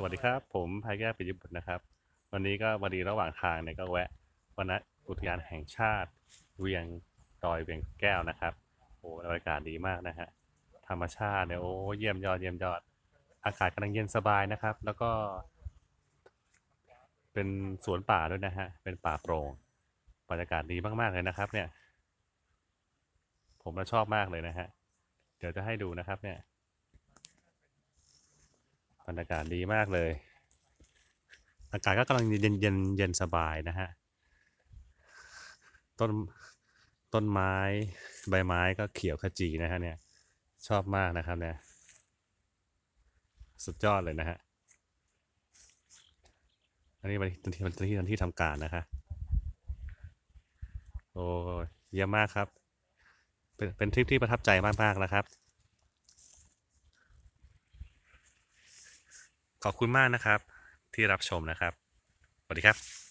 สวัสดีครับผมพายแก้วปิยบุตรนะครับ วันนี้ก็วันดีระหว่างทางเนี่ยก็แวะวันอุทยานแห่งชาติ เวียงดอยเวียงแก้วนะครับโอ้บรรยากาศดีมากนะฮะธรรมชาติเนี่ยโอ้เยี่ยมยอดเยี่ยมยอด อากาศกำลังเย็นสบายนะครับ แล้วก็เป็นสวนป่าด้วยนะฮะเป็นป่าโปร่งบรรยากาศดีมากๆเลยนะครับเนี่ย ผมชอบมากเลยนะฮะเดี๋ยวจะให้ดูนะครับเนี่ยบรรยากาศดีมากเลย อากาศก็กำลังเย็นเย็นเย็นสบายนะฮะ ต้นต้นไม้ ใบไม้ก็เขียว ขจีนะฮะเนี่ย ชอบมากนะครับเนี่ยสุดยอดเลยนะฮะ อันนี้เป็นที่เป็นที่ที่ทำการนะคะโอ้เยี่ยมมากครับ เป็นเป็นทริปที่ประทับใจมาก ๆ นะครับขอบคุณมากนะครับที่รับชมนะครับ สวัสดีครับ